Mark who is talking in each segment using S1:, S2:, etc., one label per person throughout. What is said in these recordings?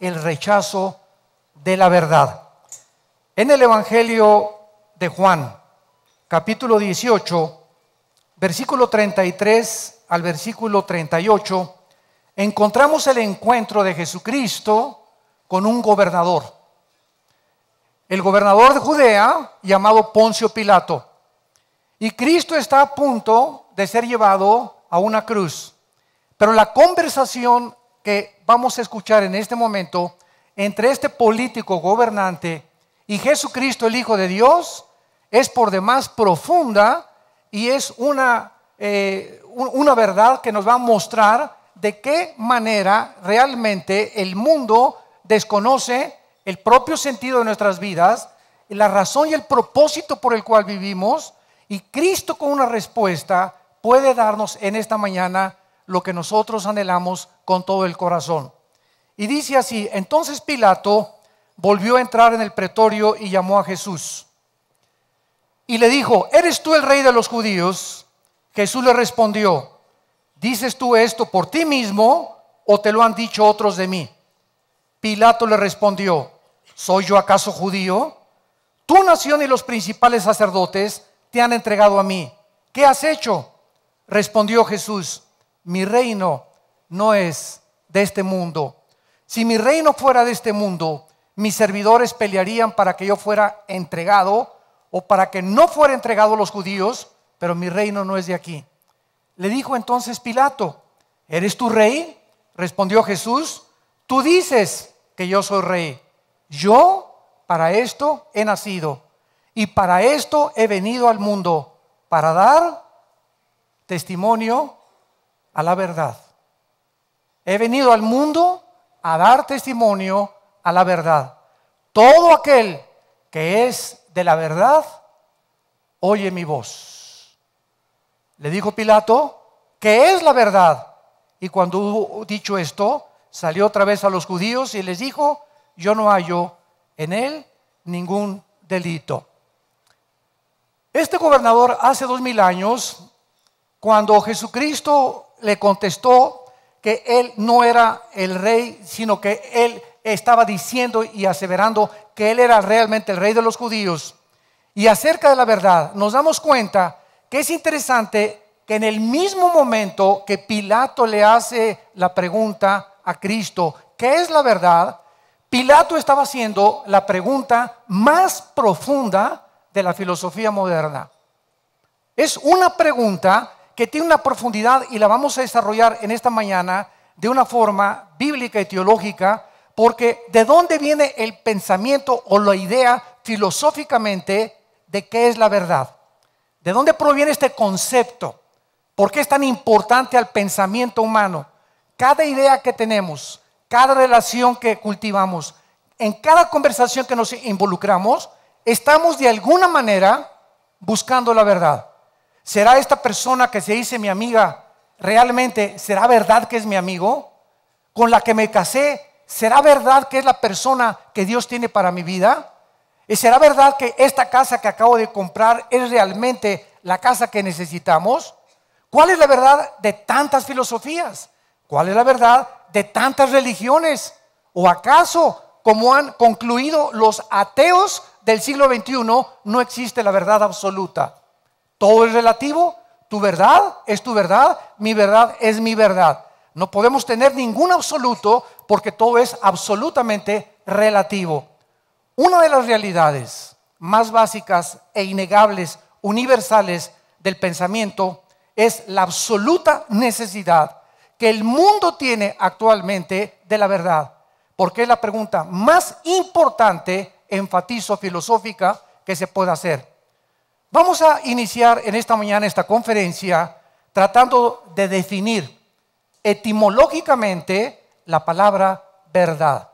S1: el rechazo de la verdad. En el Evangelio de Juan, capítulo 18, versículo 33 al versículo 38, encontramos el encuentro de Jesucristo con un gobernador. El gobernador de Judea, llamado Poncio Pilato. Y Cristo está a punto de ser llevado a una cruz. Pero la conversación que vamos a escuchar en este momento entre este político gobernante y Jesucristo, el Hijo de Dios, es por demás profunda y es una, eh, una verdad que nos va a mostrar de qué manera realmente el mundo desconoce el propio sentido de nuestras vidas, la razón y el propósito por el cual vivimos, y Cristo con una respuesta puede darnos en esta mañana lo que nosotros anhelamos con todo el corazón. Y dice así, entonces Pilato volvió a entrar en el pretorio y llamó a Jesús. Y le dijo, ¿eres tú el rey de los judíos? Jesús le respondió, ¿dices tú esto por ti mismo o te lo han dicho otros de mí? Pilato le respondió, ¿soy yo acaso judío? Tu nación y los principales sacerdotes te han entregado a mí. ¿Qué has hecho? Respondió Jesús, mi reino no es de este mundo. Si mi reino fuera de este mundo, mis servidores pelearían para que yo fuera entregado o para que no fuera entregado a los judíos, pero mi reino no es de aquí. Le dijo entonces Pilato, ¿eres tu rey? Respondió Jesús, tú dices que yo soy rey. Yo para esto he nacido y para esto he venido al mundo, para dar testimonio a la verdad. He venido al mundo a dar testimonio a la verdad. Todo aquel que es de la verdad, oye mi voz. Le dijo Pilato, que es la verdad. Y cuando hubo dicho esto, salió otra vez a los judíos y les dijo, yo no hallo en él ningún delito. Este gobernador hace dos mil años, cuando Jesucristo le contestó que él no era el rey, sino que él estaba diciendo y aseverando que él era realmente el rey de los judíos. Y acerca de la verdad, nos damos cuenta que es interesante que en el mismo momento que Pilato le hace la pregunta a Cristo, ¿qué es la verdad? Pilato estaba haciendo la pregunta más profunda de la filosofía moderna. Es una pregunta que tiene una profundidad y la vamos a desarrollar en esta mañana de una forma bíblica y teológica, porque de dónde viene el pensamiento o la idea filosóficamente de qué es la verdad. ¿De dónde proviene este concepto? ¿Por qué es tan importante al pensamiento humano? Cada idea que tenemos, cada relación que cultivamos, en cada conversación que nos involucramos, estamos de alguna manera buscando la verdad. ¿Será esta persona que se dice mi amiga realmente, será verdad que es mi amigo? ¿Con la que me casé, será verdad que es la persona que Dios tiene para mi vida? ¿Y será verdad que esta casa que acabo de comprar es realmente la casa que necesitamos? ¿Cuál es la verdad de tantas filosofías? ¿Cuál es la verdad de tantas religiones? ¿O acaso, como han concluido los ateos del siglo XXI, no existe la verdad absoluta? Todo es relativo. Tu verdad es tu verdad, mi verdad es mi verdad. No podemos tener ningún absoluto porque todo es absolutamente relativo. Una de las realidades más básicas e innegables, universales del pensamiento es la absoluta necesidad que el mundo tiene actualmente de la verdad. Porque es la pregunta más importante, enfatizo, filosófica que se puede hacer. Vamos a iniciar en esta mañana esta conferencia tratando de definir etimológicamente la palabra verdad.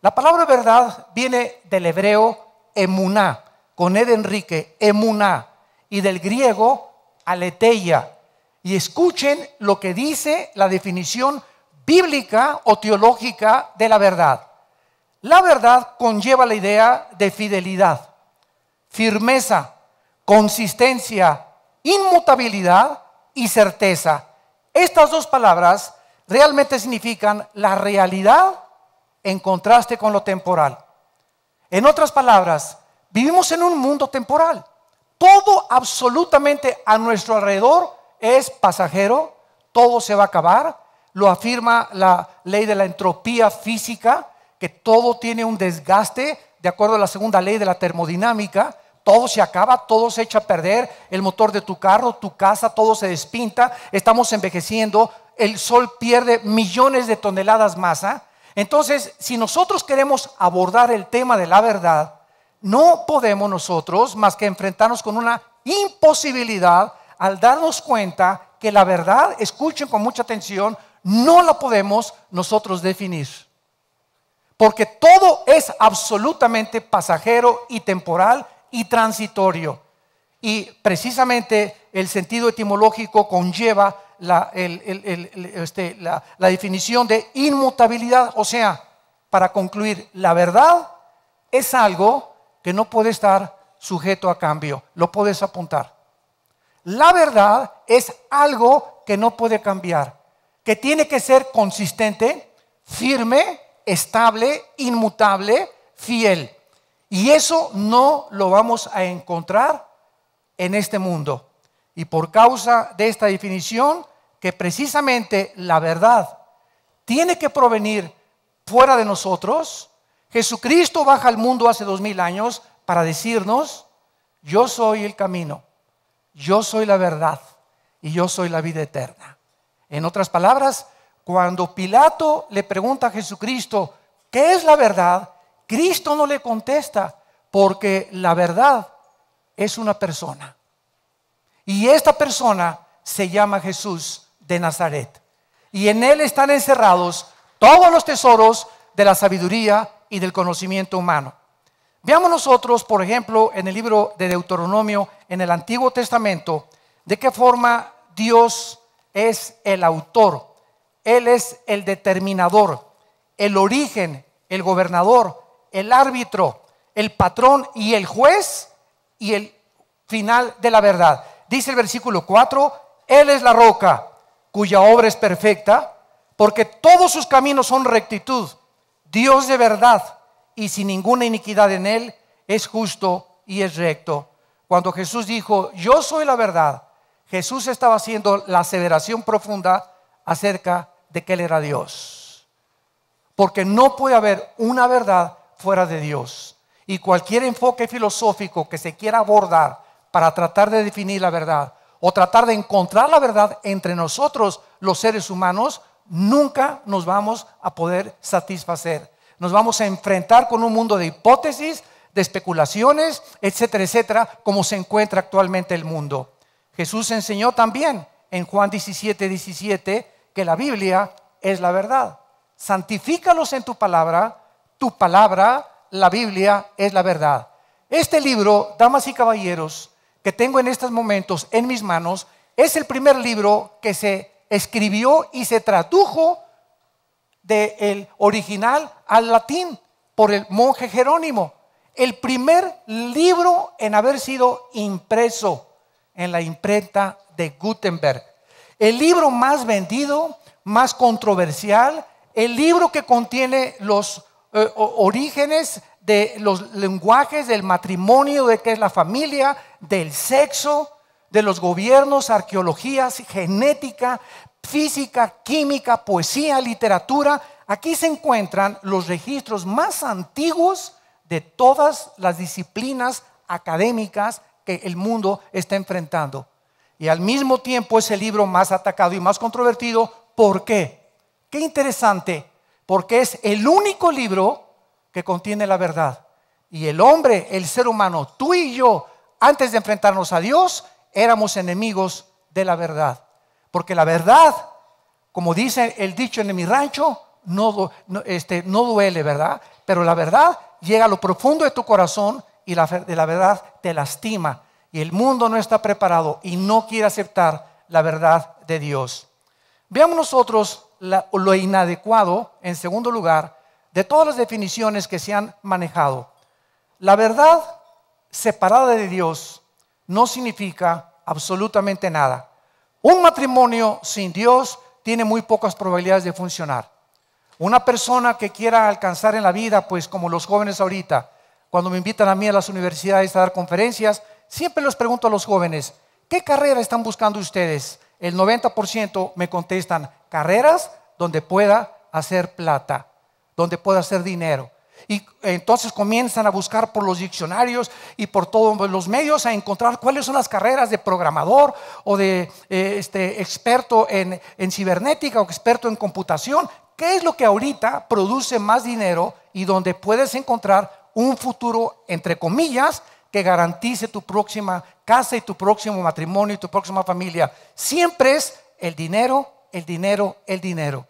S1: La palabra verdad viene del hebreo emuná, con ed Enrique, emuná, y del griego aleteia. Y escuchen lo que dice la definición bíblica o teológica de la verdad. La verdad conlleva la idea de fidelidad, firmeza, consistencia, inmutabilidad y certeza. Estas dos palabras realmente significan la realidad en contraste con lo temporal. En otras palabras, vivimos en un mundo temporal. Todo absolutamente a nuestro alrededor es pasajero, todo se va a acabar, lo afirma la ley de la entropía física, que todo tiene un desgaste, de acuerdo a la segunda ley de la termodinámica, todo se acaba, todo se echa a perder, el motor de tu carro, tu casa, todo se despinta, estamos envejeciendo, el sol pierde millones de toneladas masa ¿ah? Entonces, si nosotros queremos abordar el tema de la verdad, no podemos nosotros más que enfrentarnos con una imposibilidad al darnos cuenta que la verdad, escuchen con mucha atención, no la podemos nosotros definir. Porque todo es absolutamente pasajero y temporal y transitorio. Y precisamente el sentido etimológico conlleva este, la, definición de inmutabilidad. O sea, para concluir, la verdad es algo que no puede estar sujeto a cambio. Lo puedes apuntar. La verdad es algo que no puede cambiar, que tiene que ser consistente, firme, estable, inmutable, fiel. Y eso no lo vamos a encontrar en este mundo. Y por causa de esta definición, que precisamente la verdad tiene que provenir fuera de nosotros, Jesucristo baja al mundo hace dos mil años para decirnos, yo soy el camino, yo soy la verdad y yo soy la vida eterna. En otras palabras, cuando Pilato le pregunta a Jesucristo, ¿qué es la verdad? Cristo no le contesta porque la verdad es una persona. Y esta persona se llama Jesús de Nazaret. Y en él están encerrados todos los tesoros de la sabiduría y del conocimiento humano. Veamos nosotros, por ejemplo, en el libro de Deuteronomio, en el Antiguo Testamento, de qué forma Dios es el autor, Él es el determinador, el origen, el gobernador el árbitro, el patrón y el juez y el final de la verdad. Dice el versículo 4, Él es la roca cuya obra es perfecta, porque todos sus caminos son rectitud. Dios de verdad y sin ninguna iniquidad en Él es justo y es recto. Cuando Jesús dijo, yo soy la verdad, Jesús estaba haciendo la aseveración profunda acerca de que Él era Dios. Porque no puede haber una verdad fuera de Dios. Y cualquier enfoque filosófico que se quiera abordar para tratar de definir la verdad o tratar de encontrar la verdad entre nosotros, los seres humanos, nunca nos vamos a poder satisfacer. Nos vamos a enfrentar con un mundo de hipótesis, de especulaciones, etcétera, etcétera, como se encuentra actualmente el mundo. Jesús enseñó también en Juan 17, 17 que la Biblia es la verdad. Santifícalos en tu palabra, tu palabra, la Biblia, es la verdad. Este libro, damas y caballeros, que tengo en estos momentos en mis manos, es el primer libro que se escribió y se tradujo del original al latín por el monje Jerónimo. El primer libro en haber sido impreso en la imprenta de Gutenberg. El libro más vendido, más controversial, el libro que contiene los eh, orígenes de los lenguajes del matrimonio, de qué es la familia, del sexo, de los gobiernos, arqueologías, genética, física, química, poesía, literatura. Aquí se encuentran los registros más antiguos de todas las disciplinas académicas que el mundo está enfrentando. Y al mismo tiempo es el libro más atacado y más controvertido. ¿Por qué? Qué interesante porque es el único libro que contiene la verdad. Y el hombre, el ser humano, tú y yo, antes de enfrentarnos a Dios, éramos enemigos de la verdad. Porque la verdad, como dice el dicho en mi rancho, no, este, duele, ¿verdad? Pero la verdad llega a lo profundo de tu corazón y la, de la verdad te lastima. Y el mundo no está preparado y no quiere aceptar la verdad de Dios. Veamos nosotros lo inadecuado, en segundo lugar, de todas las definiciones que se han manejado. La verdad separada de Dios no significa absolutamente nada. Un matrimonio sin Dios tiene muy pocas probabilidades de funcionar. Una persona que quiera alcanzar en la vida, pues como los jóvenes ahorita, cuando me invitan a mí a las universidades a dar conferencias, siempre les pregunto a los jóvenes, ¿qué carrera están buscando ustedes? el 90% me contestan carreras donde pueda hacer plata, donde pueda hacer dinero. Y entonces comienzan a buscar por los diccionarios y por todos los medios a encontrar cuáles son las carreras de programador o de eh, este, experto en, en cibernética o experto en computación. ¿Qué es lo que ahorita produce más dinero y donde puedes encontrar un futuro, entre comillas, que garantice tu próxima casa y tu próximo matrimonio y tu próxima familia. Siempre es el dinero, el dinero, el dinero.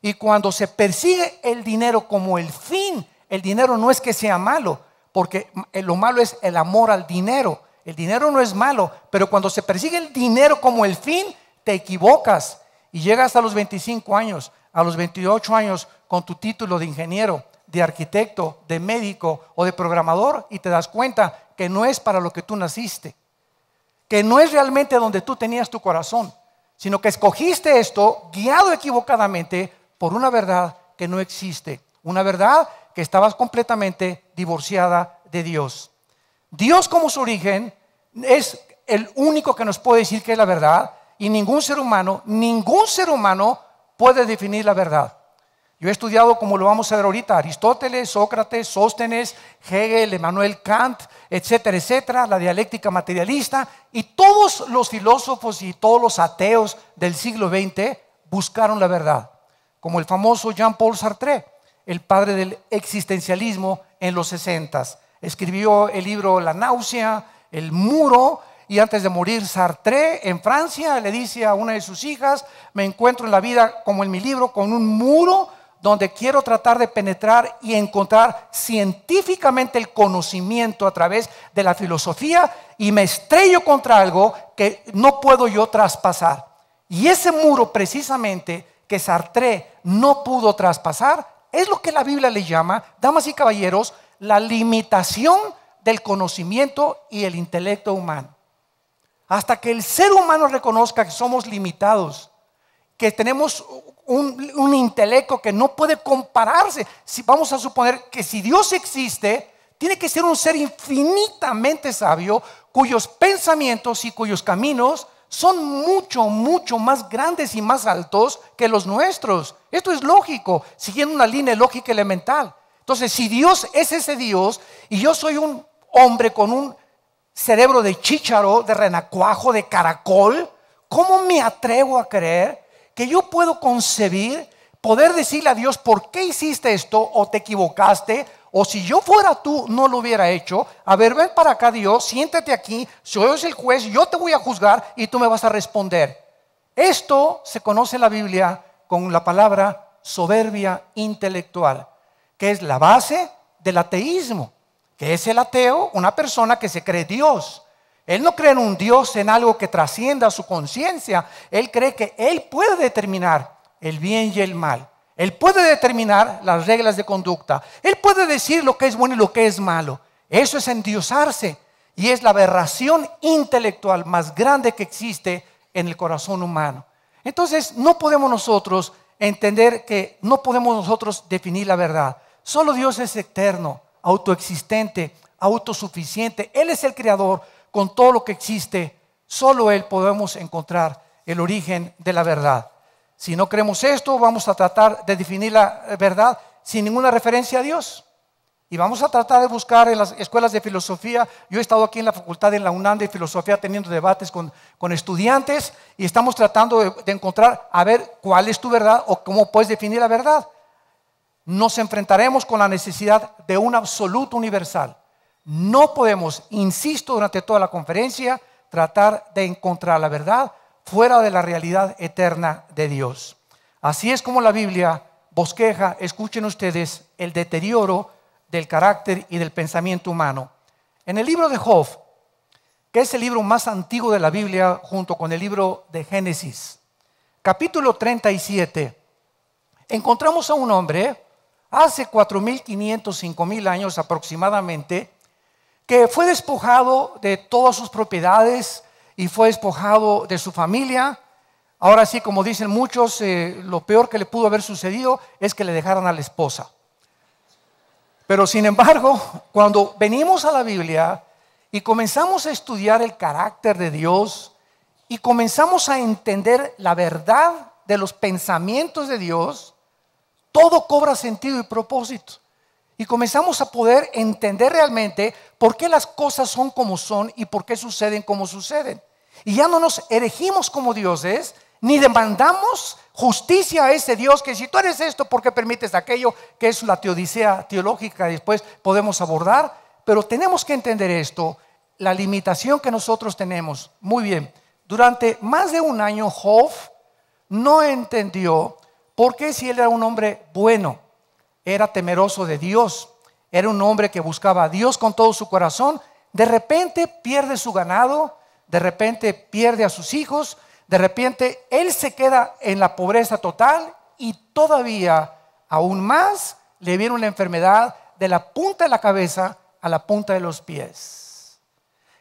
S1: Y cuando se persigue el dinero como el fin, el dinero no es que sea malo, porque eh, lo malo es el amor al dinero. El dinero no es malo, pero cuando se persigue el dinero como el fin, te equivocas y llegas a los 25 años, a los 28 años con tu título de ingeniero, de arquitecto, de médico o de programador y te das cuenta que no es para lo que tú naciste que no es realmente donde tú tenías tu corazón, sino que escogiste esto guiado equivocadamente por una verdad que no existe, una verdad que estabas completamente divorciada de Dios. Dios como su origen es el único que nos puede decir que es la verdad y ningún ser humano, ningún ser humano puede definir la verdad. Yo he estudiado, como lo vamos a ver ahorita, Aristóteles, Sócrates, Sóstenes, Hegel, Emmanuel Kant, etcétera, etcétera, la dialéctica materialista, y todos los filósofos y todos los ateos del siglo XX buscaron la verdad, como el famoso Jean-Paul Sartre, el padre del existencialismo en los 60. Escribió el libro La náusea, El muro, y antes de morir Sartre en Francia le dice a una de sus hijas, me encuentro en la vida como en mi libro, con un muro donde quiero tratar de penetrar y encontrar científicamente el conocimiento a través de la filosofía y me estrello contra algo que no puedo yo traspasar. Y ese muro precisamente que Sartre no pudo traspasar es lo que la Biblia le llama, damas y caballeros, la limitación del conocimiento y el intelecto humano. Hasta que el ser humano reconozca que somos limitados que tenemos un, intelecto que no puede compararse. Si vamos a suponer que si Dios existe, tiene que ser un ser infinitamente sabio cuyos pensamientos y cuyos caminos son mucho, mucho más grandes y más altos que los nuestros. Esto es lógico, siguiendo una línea lógica elemental. Entonces, si Dios es ese Dios y yo soy un hombre con un cerebro de chícharo, de renacuajo, de caracol, ¿cómo me atrevo a creer que yo puedo concebir poder decirle a Dios, ¿por qué hiciste esto? ¿O te equivocaste? O si yo fuera tú, no lo hubiera hecho. A ver, ven para acá Dios, siéntate aquí, soy el juez, yo te voy a juzgar y tú me vas a responder. Esto se conoce en la Biblia con la palabra soberbia intelectual, que es la base del ateísmo, que es el ateo, una persona que se cree Dios, él no cree en un Dios, en algo que trascienda su conciencia. Él cree que Él puede determinar el bien y el mal. Él puede determinar las reglas de conducta. Él puede decir lo que es bueno y lo que es malo. Eso es endiosarse y es la aberración intelectual más grande que existe en el corazón humano. Entonces, no podemos nosotros entender que no podemos nosotros definir la verdad. Solo Dios es eterno, autoexistente, autosuficiente. Él es el creador con todo lo que existe, solo Él podemos encontrar el origen de la verdad. Si no creemos esto, vamos a tratar de definir la verdad sin ninguna referencia a Dios. Y vamos a tratar de buscar en las escuelas de filosofía. Yo he estado aquí en la facultad, de la UNAM de filosofía, teniendo debates con, estudiantes y estamos tratando de, de, encontrar a ver cuál es tu verdad o cómo puedes definir la verdad. Nos enfrentaremos con la necesidad de un absoluto universal. No podemos, insisto durante toda la conferencia, tratar de encontrar la verdad fuera de la realidad eterna de Dios. Así es como la Biblia bosqueja, escuchen ustedes, el deterioro del carácter y del pensamiento humano. En el libro de Job, que es el libro más antiguo de la Biblia junto con el libro de Génesis, capítulo 37, encontramos a un hombre hace 4.500, 5.000 años aproximadamente, que fue despojado de todas sus propiedades y fue despojado de su familia. Ahora sí, como dicen muchos, eh, lo peor que le pudo haber sucedido es que le dejaran a la esposa. Pero sin embargo, cuando venimos a la Biblia y comenzamos a estudiar el carácter de Dios y comenzamos a entender la verdad de los pensamientos de Dios, todo cobra sentido y propósito y comenzamos a poder entender realmente por qué las cosas son como son y por qué suceden como suceden. Y ya no nos erigimos como dioses, ni demandamos justicia a ese Dios que si tú eres esto, ¿por qué permites aquello que es la teodicea teológica? Después podemos abordar, pero tenemos que entender esto, la limitación que nosotros tenemos. Muy bien, durante más de un año Job no entendió por qué si él era un hombre bueno era temeroso de Dios, era un hombre que buscaba a Dios con todo su corazón, de repente pierde su ganado, de repente pierde a sus hijos, de repente él se queda en la pobreza total y todavía aún más le viene una enfermedad de la punta de la cabeza a la punta de los pies.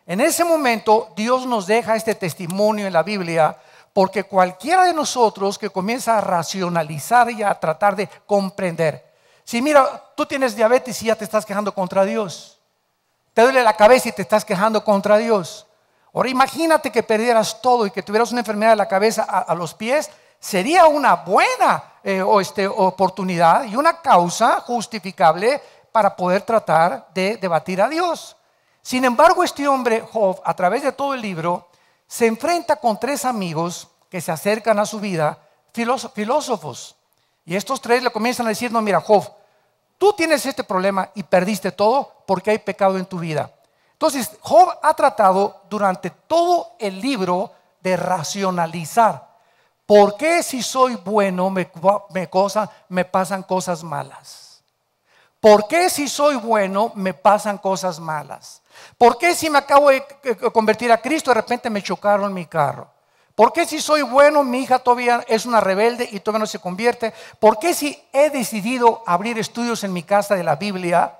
S1: En ese momento Dios nos deja este testimonio en la Biblia porque cualquiera de nosotros que comienza a racionalizar y a tratar de comprender si mira, tú tienes diabetes y ya te estás quejando contra Dios. Te duele la cabeza y te estás quejando contra Dios. Ahora imagínate que perdieras todo y que tuvieras una enfermedad de la cabeza a, los pies. Sería una buena eh, este, oportunidad y una causa justificable para poder tratar de debatir a Dios. Sin embargo, este hombre, Job, a través de todo el libro, se enfrenta con tres amigos que se acercan a su vida, filósofos. Y estos tres le comienzan a decir, no, mira, Job, Tú tienes este problema y perdiste todo porque hay pecado en tu vida. Entonces, Job ha tratado durante todo el libro de racionalizar. ¿Por qué si soy bueno me, cosa, me pasan cosas malas? ¿Por qué si soy bueno me pasan cosas malas? ¿Por qué si me acabo de convertir a Cristo de repente me chocaron mi carro? ¿Por qué si soy bueno, mi hija todavía es una rebelde y todavía no se convierte? ¿Por qué si he decidido abrir estudios en mi casa de la Biblia,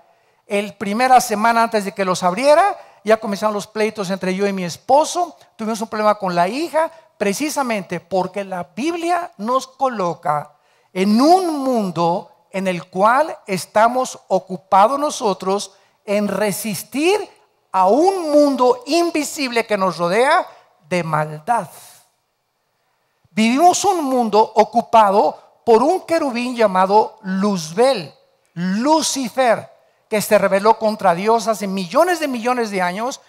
S1: el primera semana antes de que los abriera, ya comenzaron los pleitos entre yo y mi esposo, tuvimos un problema con la hija, precisamente porque la Biblia nos coloca en un mundo en el cual estamos ocupados nosotros en resistir a un mundo invisible que nos rodea de maldad. Vivimos un mundo ocupado por un querubín llamado Luzbel, Lucifer, que se rebeló contra Dios hace millones de millones de años,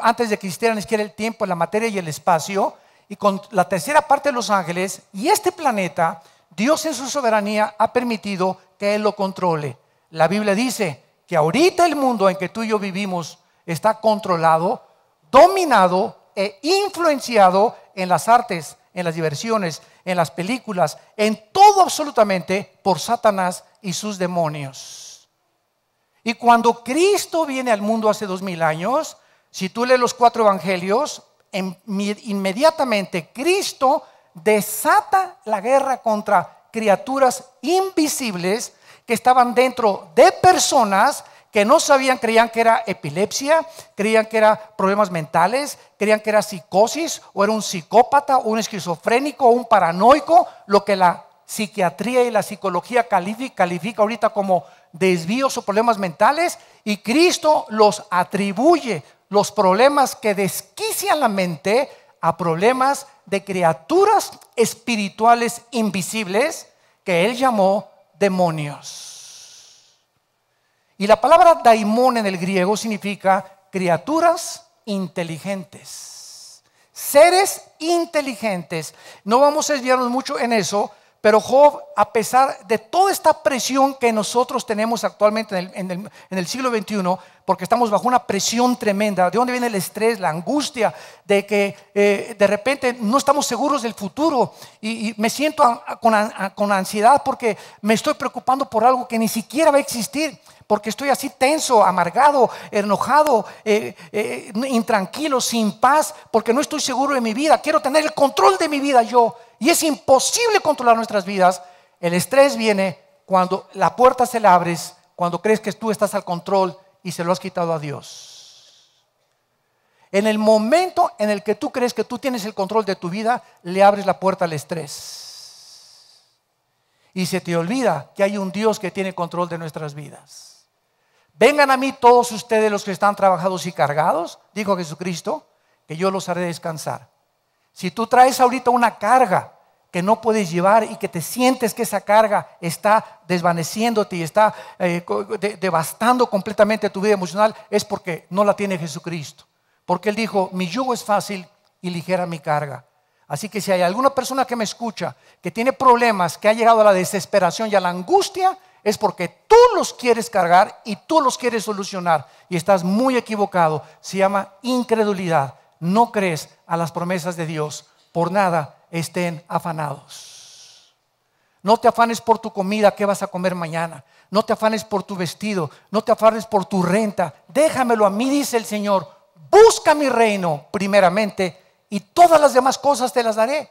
S1: antes de que existiera ni siquiera el tiempo, la materia y el espacio, y con la tercera parte de los ángeles y este planeta, Dios en su soberanía ha permitido que Él lo controle. La Biblia dice que ahorita el mundo en que tú y yo vivimos está controlado, dominado e influenciado en las artes en las diversiones, en las películas, en todo absolutamente por Satanás y sus demonios. Y cuando Cristo viene al mundo hace dos mil años, si tú lees los cuatro evangelios, inmediatamente Cristo desata la guerra contra criaturas invisibles que estaban dentro de personas que no sabían, creían que era epilepsia, creían que era problemas mentales, creían que era psicosis o era un psicópata, o un esquizofrénico, o un paranoico, lo que la psiquiatría y la psicología califica, califica ahorita como desvíos o problemas mentales, y Cristo los atribuye, los problemas que desquician la mente, a problemas de criaturas espirituales invisibles que él llamó demonios. Y la palabra daimón en el griego significa criaturas inteligentes. Seres inteligentes. No vamos a desviarnos mucho en eso, pero Job, a pesar de toda esta presión que nosotros tenemos actualmente en el, siglo XXI, porque estamos bajo una presión tremenda, ¿de dónde viene el estrés, la angustia de que eh, de repente no estamos seguros del futuro? Y, me siento con, ansiedad porque me estoy preocupando por algo que ni siquiera va a existir porque estoy así tenso, amargado, enojado, eh, eh, intranquilo, sin paz, porque no estoy seguro de mi vida. Quiero tener el control de mi vida yo y es imposible controlar nuestras vidas, el estrés viene cuando la puerta se la abres, cuando crees que tú estás al control y se lo has quitado a Dios. En el momento en el que tú crees que tú tienes el control de tu vida, le abres la puerta al estrés. Y se te olvida que hay un Dios que tiene control de nuestras vidas. Vengan a mí todos ustedes los que están trabajados y cargados, dijo Jesucristo, que yo los haré descansar. Si tú traes ahorita una carga que no puedes llevar y que te sientes que esa carga está desvaneciéndote y está eh, devastando completamente tu vida emocional, es porque no la tiene Jesucristo. Porque Él dijo, mi yugo es fácil y ligera mi carga. Así que si hay alguna persona que me escucha que tiene problemas, que ha llegado a la desesperación y a la angustia, es porque tú los quieres cargar y tú los quieres solucionar. Y estás muy equivocado. Se llama incredulidad no crees a las promesas de Dios, por nada estén afanados. No te afanes por tu comida, qué vas a comer mañana. No te afanes por tu vestido, no te afanes por tu renta. Déjamelo a mí, dice el Señor. Busca mi reino primeramente y todas las demás cosas te las daré.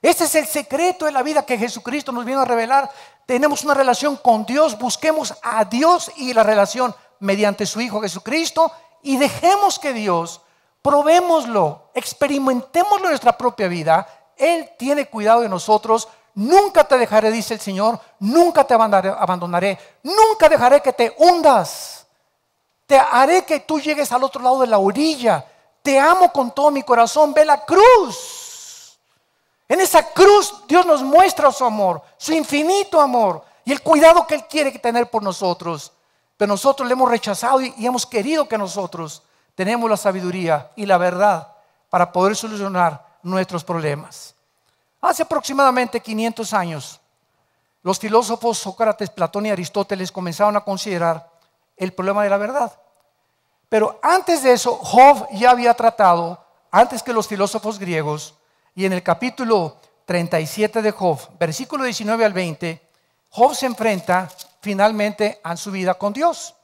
S1: Ese es el secreto de la vida que Jesucristo nos vino a revelar. Tenemos una relación con Dios, busquemos a Dios y la relación mediante su Hijo Jesucristo y dejemos que Dios probémoslo, experimentémoslo en nuestra propia vida. Él tiene cuidado de nosotros. Nunca te dejaré, dice el Señor, nunca te abandonaré, nunca dejaré que te hundas. Te haré que tú llegues al otro lado de la orilla. Te amo con todo mi corazón. Ve la cruz. En esa cruz Dios nos muestra su amor, su infinito amor y el cuidado que Él quiere tener por nosotros. Pero nosotros le hemos rechazado y, hemos querido que nosotros tenemos la sabiduría y la verdad para poder solucionar nuestros problemas. Hace aproximadamente 500 años, los filósofos Sócrates, Platón y Aristóteles comenzaron a considerar el problema de la verdad. Pero antes de eso, Job ya había tratado, antes que los filósofos griegos, y en el capítulo 37 de Job, versículo 19 al 20, Job se enfrenta finalmente a su vida con Dios.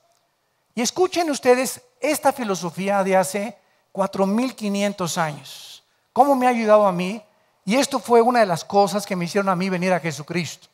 S1: Y escuchen ustedes esta filosofía de hace 4.500 años. ¿Cómo me ha ayudado a mí? Y esto fue una de las cosas que me hicieron a mí venir a Jesucristo.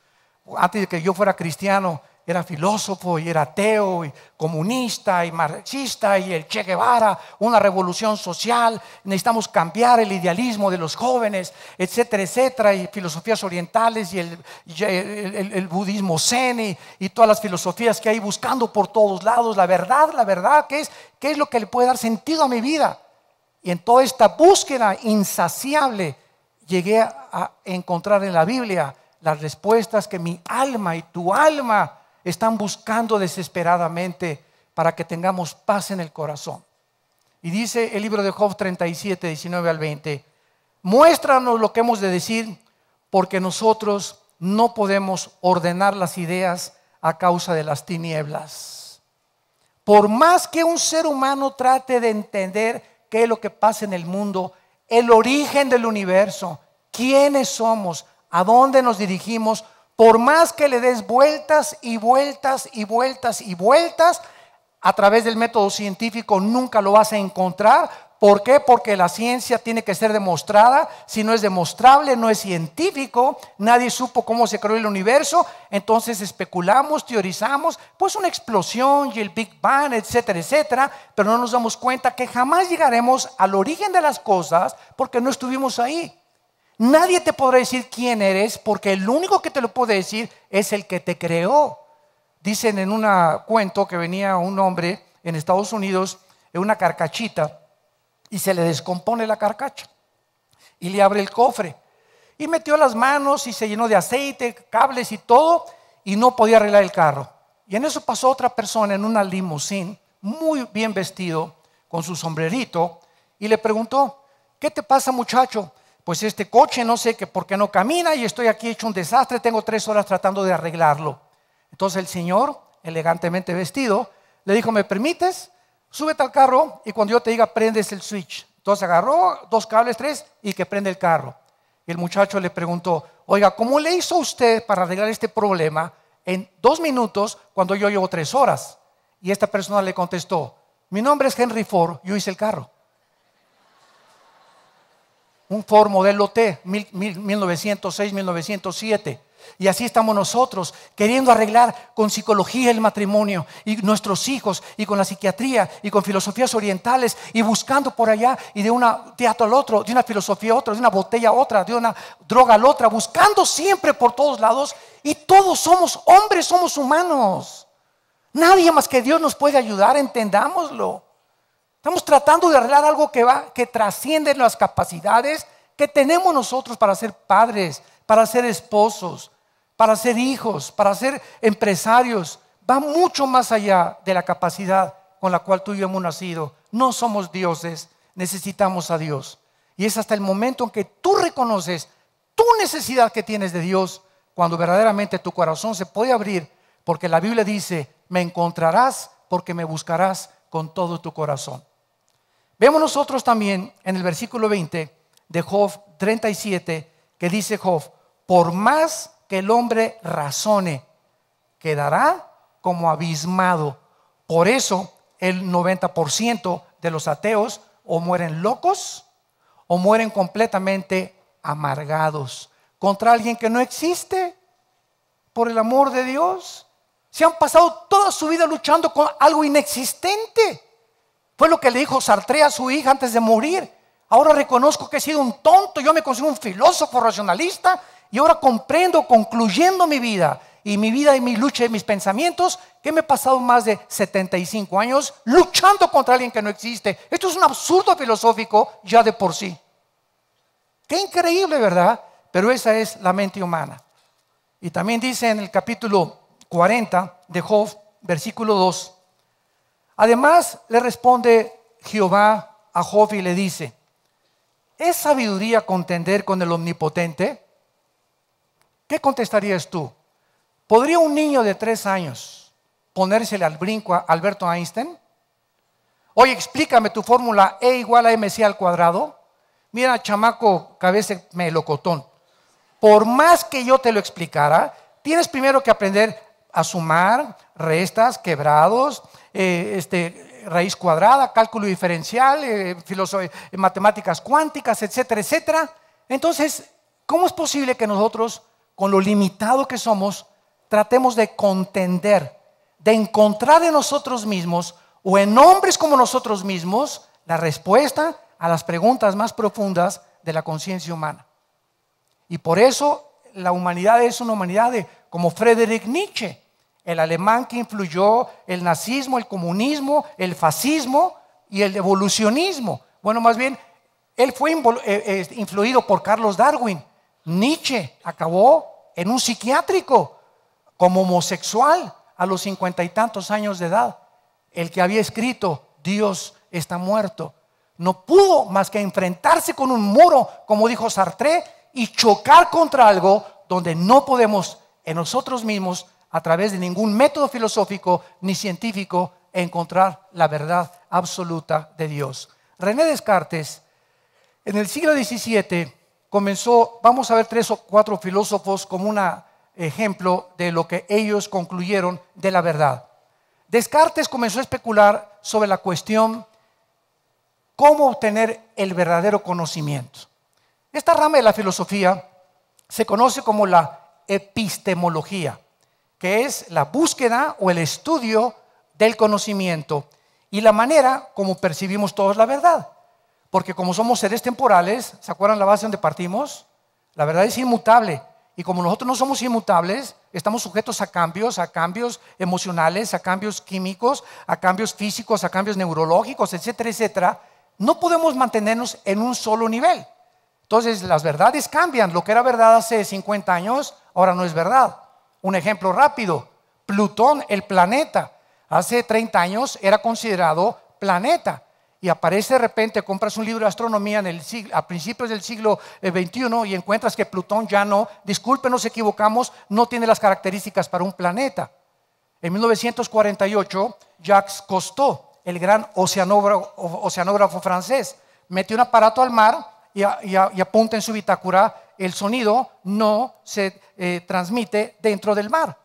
S1: Antes de que yo fuera cristiano, era filósofo y era ateo y comunista y marxista y el Che Guevara, una revolución social, necesitamos cambiar el idealismo de los jóvenes, etcétera, etcétera, y filosofías orientales y el, budismo zen y, todas las filosofías que hay buscando por todos lados la verdad, la verdad, ¿qué es, qué es lo que le puede dar sentido a mi vida? Y en toda esta búsqueda insaciable llegué a encontrar en la Biblia las respuestas que mi alma y tu alma están buscando desesperadamente para que tengamos paz en el corazón. Y dice el libro de Job 37, 19 al 20, muéstranos lo que hemos de decir, porque nosotros no podemos ordenar las ideas a causa de las tinieblas. Por más que un ser humano trate de entender qué es lo que pasa en el mundo, el origen del universo, quiénes somos, a dónde nos dirigimos, por más que le des vueltas y vueltas y vueltas y vueltas, a través del método científico nunca lo vas a encontrar. ¿Por qué? Porque la ciencia tiene que ser demostrada. Si no es demostrable, no es científico. Nadie supo cómo se creó el universo. Entonces especulamos, teorizamos, pues una explosión y el Big Bang, etcétera, etcétera. Pero no nos damos cuenta que jamás llegaremos al origen de las cosas porque no estuvimos ahí. Nadie te podrá decir quién eres porque el único que te lo puede decir es el que te creó. Dicen en un cuento que venía un hombre en Estados Unidos en una carcachita y se le descompone la carcacha y le abre el cofre y metió las manos y se llenó de aceite, cables y todo y no podía arreglar el carro. Y en eso pasó otra persona en una limusín, muy bien vestido, con su sombrerito, y le preguntó, ¿qué te pasa muchacho? pues este coche no sé qué, por qué no camina y estoy aquí hecho un desastre, tengo tres horas tratando de arreglarlo. Entonces el señor, elegantemente vestido, le dijo, ¿me permites? Súbete al carro y cuando yo te diga, prendes el switch. Entonces agarró dos cables, tres, y que prende el carro. Y el muchacho le preguntó, oiga, ¿cómo le hizo usted para arreglar este problema en dos minutos cuando yo llevo tres horas? Y esta persona le contestó, mi nombre es Henry Ford, yo hice el carro un foro modelo T, 1906-1907. Y así estamos nosotros, queriendo arreglar con psicología el matrimonio y nuestros hijos y con la psiquiatría y con filosofías orientales y buscando por allá y de un teatro al otro, de una filosofía a otra, de una botella a otra, de una droga a la otra, buscando siempre por todos lados. Y todos somos hombres, somos humanos. Nadie más que Dios nos puede ayudar, entendámoslo. Estamos tratando de arreglar algo que va, que trasciende las capacidades que tenemos nosotros para ser padres, para ser esposos, para ser hijos, para ser empresarios. Va mucho más allá de la capacidad con la cual tú y yo hemos nacido. No somos dioses, necesitamos a Dios. Y es hasta el momento en que tú reconoces tu necesidad que tienes de Dios, cuando verdaderamente tu corazón se puede abrir, porque la Biblia dice, me encontrarás porque me buscarás con todo tu corazón. Vemos nosotros también en el versículo 20 de Job 37 que dice Job, por más que el hombre razone, quedará como abismado. Por eso el 90% de los ateos o mueren locos o mueren completamente amargados contra alguien que no existe, por el amor de Dios. Se han pasado toda su vida luchando con algo inexistente. Fue lo que le dijo Sartre a su hija antes de morir. Ahora reconozco que he sido un tonto, yo me considero un filósofo racionalista y ahora comprendo, concluyendo mi vida y mi vida y mi lucha y mis pensamientos, que me he pasado más de 75 años luchando contra alguien que no existe. Esto es un absurdo filosófico ya de por sí. Qué increíble, ¿verdad? Pero esa es la mente humana. Y también dice en el capítulo 40 de Job, versículo 2, Además, le responde Jehová a Job y le dice, ¿es sabiduría contender con el omnipotente? ¿Qué contestarías tú? ¿Podría un niño de tres años ponérsele al brinco a Alberto Einstein? Oye, explícame tu fórmula E igual a MC al cuadrado. Mira, chamaco, cabeza melocotón. Por más que yo te lo explicara, tienes primero que aprender a sumar restas, quebrados, eh, este, raíz cuadrada, cálculo diferencial, eh, eh, matemáticas cuánticas, etcétera, etcétera. Entonces, ¿cómo es posible que nosotros, con lo limitado que somos, tratemos de contender, de encontrar en nosotros mismos o en hombres como nosotros mismos la respuesta a las preguntas más profundas de la conciencia humana? Y por eso la humanidad es una humanidad como Friedrich Nietzsche, el alemán que influyó el nazismo, el comunismo, el fascismo y el evolucionismo. Bueno, más bien, él fue eh, eh, influido por Carlos Darwin. Nietzsche acabó en un psiquiátrico como homosexual a los cincuenta y tantos años de edad. El que había escrito, Dios está muerto, no pudo más que enfrentarse con un muro, como dijo Sartre, y chocar contra algo donde no podemos en nosotros mismos a través de ningún método filosófico ni científico encontrar la verdad absoluta de Dios. René Descartes, en el siglo XVII, comenzó, vamos a ver tres o cuatro filósofos como un ejemplo de lo que ellos concluyeron de la verdad. Descartes comenzó a especular sobre la cuestión cómo obtener el verdadero conocimiento. Esta rama de la filosofía se conoce como la epistemología que es la búsqueda o el estudio del conocimiento y la manera como percibimos todos la verdad. Porque como somos seres temporales, ¿se acuerdan la base donde partimos? La verdad es inmutable. Y como nosotros no somos inmutables, estamos sujetos a cambios, a cambios emocionales, a cambios químicos, a cambios físicos, a cambios neurológicos, etcétera, etcétera. No podemos mantenernos en un solo nivel. Entonces, las verdades cambian. Lo que era verdad hace 50 años, ahora no es verdad. Un ejemplo rápido, Plutón, el planeta, hace 30 años era considerado planeta y aparece de repente, compras un libro de astronomía a principios del siglo XXI eh, y encuentras que Plutón ya no, disculpen, nos equivocamos, no tiene las características para un planeta. En 1948, Jacques Costeau, el gran oceanógrafo, francés, metió un aparato al mar y, y apunta en su bitácora el sonido no se eh, transmite dentro del mar.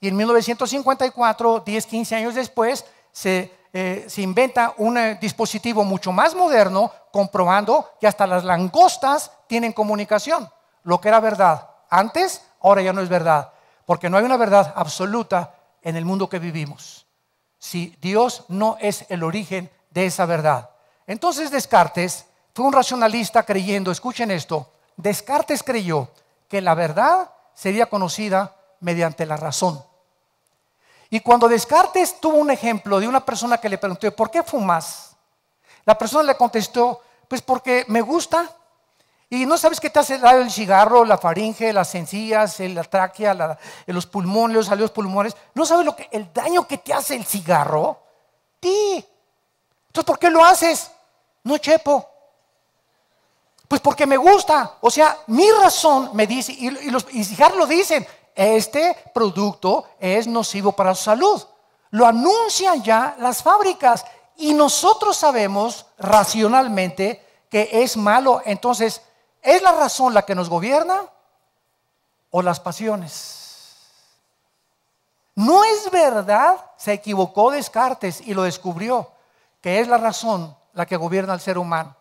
S1: Y en 1954, 10, 15 años después, se, eh, inventa un eh, dispositivo mucho más moderno comprobando que hasta las langostas tienen comunicación. Lo que era verdad antes, ahora ya no es verdad, porque no hay una verdad absoluta en el mundo que vivimos. Si Dios no es el origen de esa verdad. Entonces Descartes fue un racionalista creyendo, escuchen esto, Descartes creyó que la verdad sería conocida mediante la razón. Y cuando Descartes tuvo un ejemplo de una persona que le preguntó, ¿por qué fumas? La persona le contestó, pues porque me gusta. Y no sabes qué te hace el cigarro, la faringe, las encías, la tráquea, los pulmones, los pulmones. No sabes lo que, el daño que te hace el cigarro. Ti. Entonces, ¿por qué lo haces? No chepo. Pues porque me gusta. O sea, mi razón me dice, y, y los y lo dicen, este producto es nocivo para su salud. Lo anuncian ya las fábricas y nosotros sabemos racionalmente que es malo. Entonces, ¿es la razón la que nos gobierna o las pasiones? No es verdad, se equivocó Descartes y lo descubrió, que es la razón la que gobierna al ser humano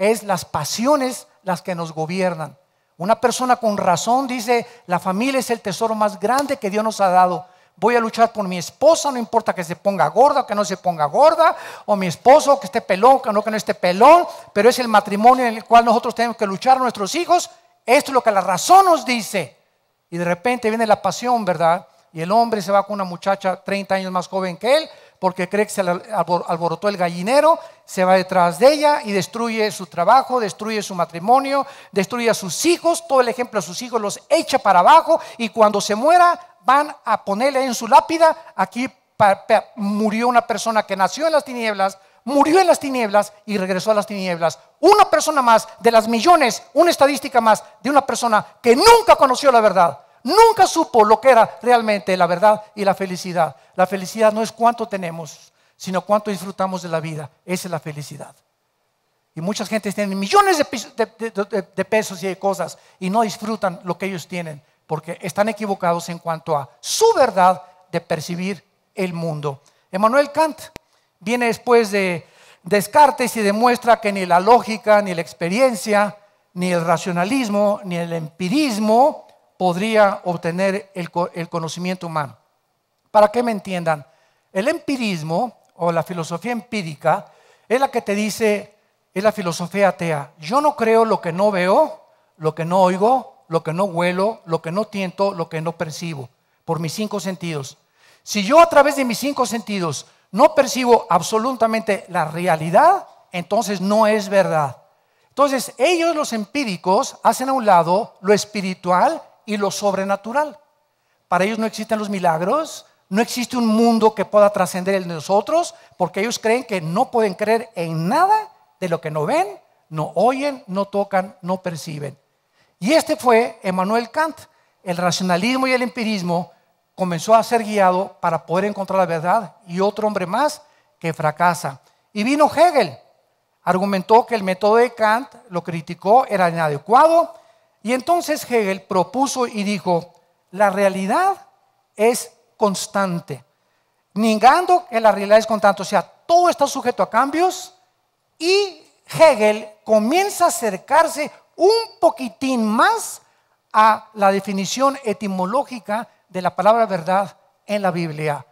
S1: es las pasiones las que nos gobiernan. Una persona con razón dice, la familia es el tesoro más grande que Dios nos ha dado. Voy a luchar por mi esposa, no importa que se ponga gorda o que no se ponga gorda, o mi esposo que esté pelón, que no, que no esté pelón, pero es el matrimonio en el cual nosotros tenemos que luchar nuestros hijos. Esto es lo que la razón nos dice. Y de repente viene la pasión, ¿verdad? Y el hombre se va con una muchacha 30 años más joven que él, porque cree que se alborotó el gallinero, se va detrás de ella y destruye su trabajo, destruye su matrimonio, destruye a sus hijos, todo el ejemplo a sus hijos los echa para abajo y cuando se muera van a ponerle en su lápida, aquí murió una persona que nació en las tinieblas, murió en las tinieblas y regresó a las tinieblas. Una persona más de las millones, una estadística más de una persona que nunca conoció la verdad nunca supo lo que era realmente la verdad y la felicidad. La felicidad no es cuánto tenemos, sino cuánto disfrutamos de la vida. Esa es la felicidad. Y muchas gentes tienen millones de, de, pesos y de cosas y no disfrutan lo que ellos tienen porque están equivocados en cuanto a su verdad de percibir el mundo. Emmanuel Kant viene después de Descartes y demuestra que ni la lógica, ni la experiencia, ni el racionalismo, ni el empirismo podría obtener el, conocimiento humano. Para que me entiendan, el empirismo o la filosofía empírica es la que te dice, es la filosofía atea, yo no creo lo que no veo, lo que no oigo, lo que no huelo, lo que no tiento, lo que no percibo, por mis cinco sentidos. Si yo a través de mis cinco sentidos no percibo absolutamente la realidad, entonces no es verdad. Entonces ellos los empíricos hacen a un lado lo espiritual y lo sobrenatural. Para ellos no existen los milagros, no existe un mundo que pueda trascender el de nosotros, porque ellos creen que no pueden creer en nada de lo que no ven, no oyen, no tocan, no perciben. Y este fue Emmanuel Kant. El racionalismo y el empirismo comenzó a ser guiado para poder encontrar la verdad y otro hombre más que fracasa. Y vino Hegel, argumentó que el método de Kant, lo criticó, era inadecuado y entonces Hegel propuso y dijo, la realidad es constante. Negando que la realidad es constante, o sea, todo está sujeto a cambios y Hegel comienza a acercarse un poquitín más a la definición etimológica de la palabra verdad en la Biblia.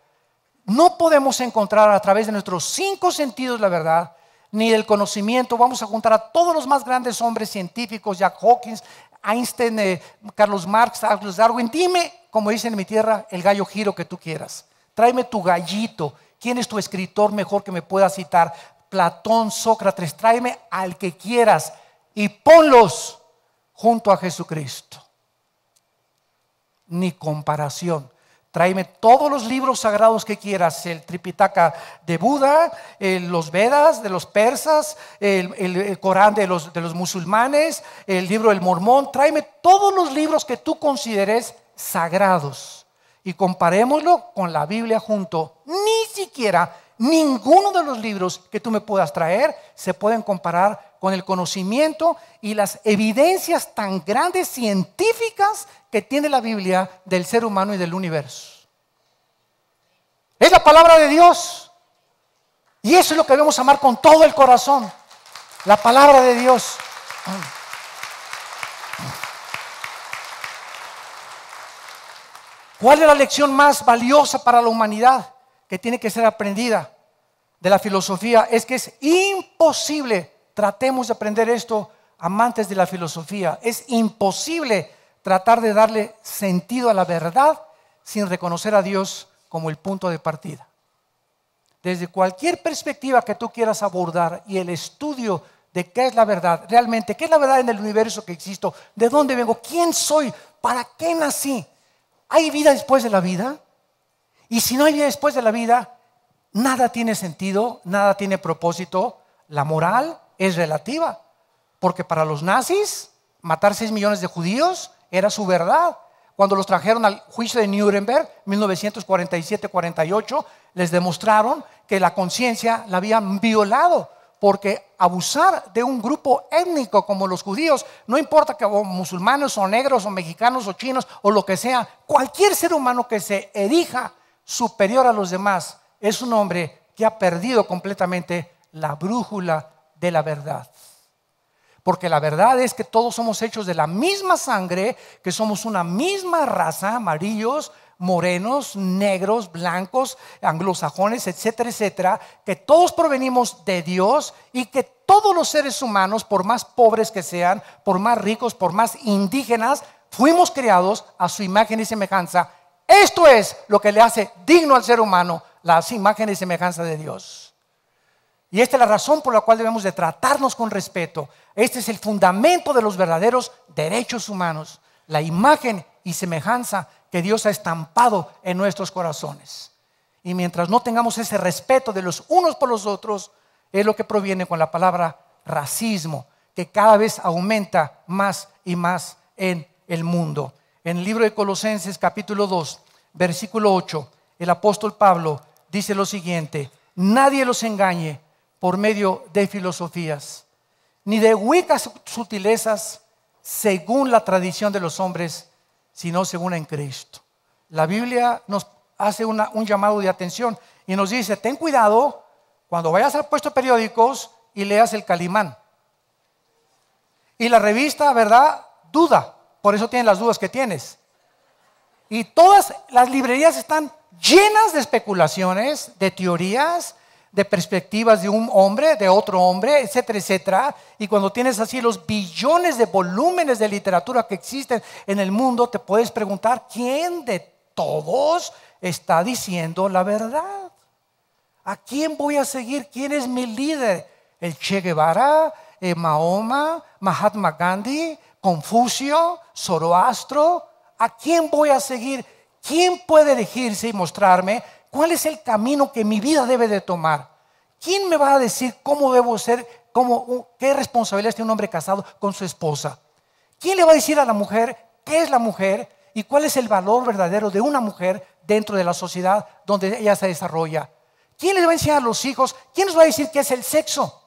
S1: No podemos encontrar a través de nuestros cinco sentidos la verdad, ni del conocimiento. Vamos a juntar a todos los más grandes hombres científicos, Jack Hawkins, Einstein, eh, Carlos Marx, Carlos Darwin, dime, como dicen en mi tierra, el gallo giro que tú quieras. Tráeme tu gallito. ¿Quién es tu escritor mejor que me pueda citar? Platón, Sócrates, tráeme al que quieras y ponlos junto a Jesucristo. Ni comparación. Tráeme todos los libros sagrados que quieras, el Tripitaka de Buda, los Vedas de los persas, el, Corán de los, de los, musulmanes, el libro del mormón, tráeme todos los libros que tú consideres sagrados y comparémoslo con la Biblia junto. Ni siquiera ninguno de los libros que tú me puedas traer se pueden comparar con el conocimiento y las evidencias tan grandes científicas que tiene la Biblia del ser humano y del universo. Es la palabra de Dios. Y eso es lo que debemos amar con todo el corazón. La palabra de Dios. ¿Cuál es la lección más valiosa para la humanidad que tiene que ser aprendida de la filosofía? Es que es imposible Tratemos de aprender esto, amantes de la filosofía. Es imposible tratar de darle sentido a la verdad sin reconocer a Dios como el punto de partida. Desde cualquier perspectiva que tú quieras abordar y el estudio de qué es la verdad, realmente, qué es la verdad en el universo que existo, de dónde vengo, quién soy, para qué nací. ¿Hay vida después de la vida? Y si no hay vida después de la vida, nada tiene sentido, nada tiene propósito. La moral, es relativa, porque para los nazis matar 6 millones de judíos era su verdad. Cuando los trajeron al juicio de Nuremberg, 1947-48, les demostraron que la conciencia la habían violado, porque abusar de un grupo étnico como los judíos, no importa que sean musulmanes o negros o mexicanos o chinos o lo que sea, cualquier ser humano que se erija superior a los demás es un hombre que ha perdido completamente la brújula de la verdad. Porque la verdad es que todos somos hechos de la misma sangre, que somos una misma raza, amarillos, morenos, negros, blancos, anglosajones, etcétera, etcétera, que todos provenimos de Dios y que todos los seres humanos, por más pobres que sean, por más ricos, por más indígenas, fuimos creados a su imagen y semejanza. Esto es lo que le hace digno al ser humano, las imágenes y semejanza de Dios. Y esta es la razón por la cual debemos de tratarnos con respeto. Este es el fundamento de los verdaderos derechos humanos, la imagen y semejanza que Dios ha estampado en nuestros corazones. Y mientras no tengamos ese respeto de los unos por los otros, es lo que proviene con la palabra racismo, que cada vez aumenta más y más en el mundo. En el libro de Colosenses capítulo 2, versículo 8, el apóstol Pablo dice lo siguiente, nadie los engañe por medio de filosofías, ni de huecas sutilezas según la tradición de los hombres, sino según en Cristo. La Biblia nos hace un llamado de atención y nos dice, ten cuidado cuando vayas al puesto de periódicos y leas el calimán. Y la revista, ¿verdad? Duda, por eso tienen las dudas que tienes. Y todas las librerías están llenas de especulaciones, de teorías, de perspectivas de un hombre, de otro hombre, etcétera, etcétera. Y cuando tienes así los billones de volúmenes de literatura que existen en el mundo, te puedes preguntar quién de todos está diciendo la verdad. ¿A quién voy a seguir? ¿Quién es mi líder? ¿El Che Guevara? Eh, ¿Mahoma? ¿Mahatma Gandhi? ¿Confucio? ¿Zoroastro? ¿A quién voy a seguir? ¿Quién puede elegirse y mostrarme ¿Cuál es el camino que mi vida debe de tomar? ¿Quién me va a decir cómo debo ser, cómo, qué responsabilidad tiene un hombre casado con su esposa? ¿Quién le va a decir a la mujer qué es la mujer y cuál es el valor verdadero de una mujer dentro de la sociedad donde ella se desarrolla? ¿Quién les va a enseñar a los hijos? ¿Quién les va a decir qué es el sexo?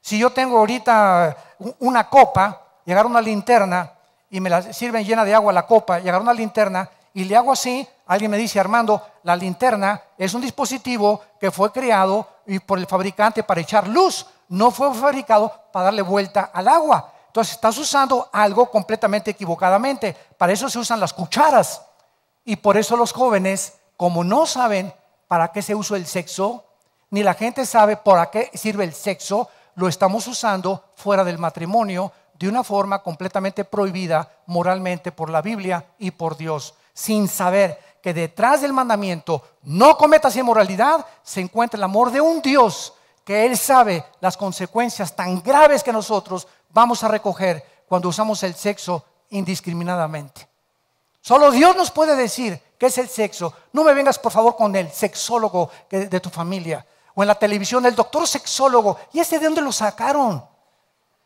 S1: Si yo tengo ahorita una copa, llegar una linterna y me la sirven llena de agua la copa, llegar una linterna y le hago así, Alguien me dice, Armando, la linterna es un dispositivo que fue creado por el fabricante para echar luz, no fue fabricado para darle vuelta al agua. Entonces estás usando algo completamente equivocadamente. Para eso se usan las cucharas. Y por eso los jóvenes, como no saben para qué se usa el sexo, ni la gente sabe para qué sirve el sexo, lo estamos usando fuera del matrimonio de una forma completamente prohibida moralmente por la Biblia y por Dios, sin saber que detrás del mandamiento no cometas inmoralidad se encuentra el amor de un Dios que Él sabe las consecuencias tan graves que nosotros vamos a recoger cuando usamos el sexo indiscriminadamente. Solo Dios nos puede decir qué es el sexo. No me vengas por favor con el sexólogo de tu familia o en la televisión el doctor sexólogo. ¿Y ese de dónde lo sacaron?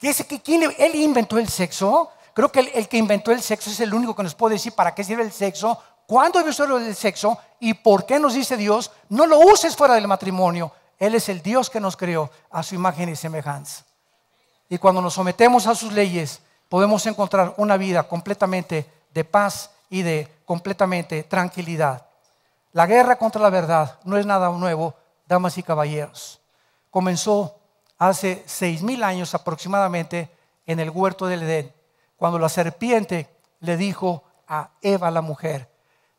S1: ¿Y que quién, él inventó el sexo? Creo que el, que inventó el sexo es el único que nos puede decir para qué sirve el sexo, cuándo es del el sexo y por qué nos dice Dios, no lo uses fuera del matrimonio. Él es el Dios que nos creó a su imagen y semejanza. Y cuando nos sometemos a sus leyes, podemos encontrar una vida completamente de paz y de completamente tranquilidad. La guerra contra la verdad no es nada nuevo, damas y caballeros. Comenzó hace seis mil años aproximadamente en el huerto del Edén, cuando la serpiente le dijo a Eva la mujer,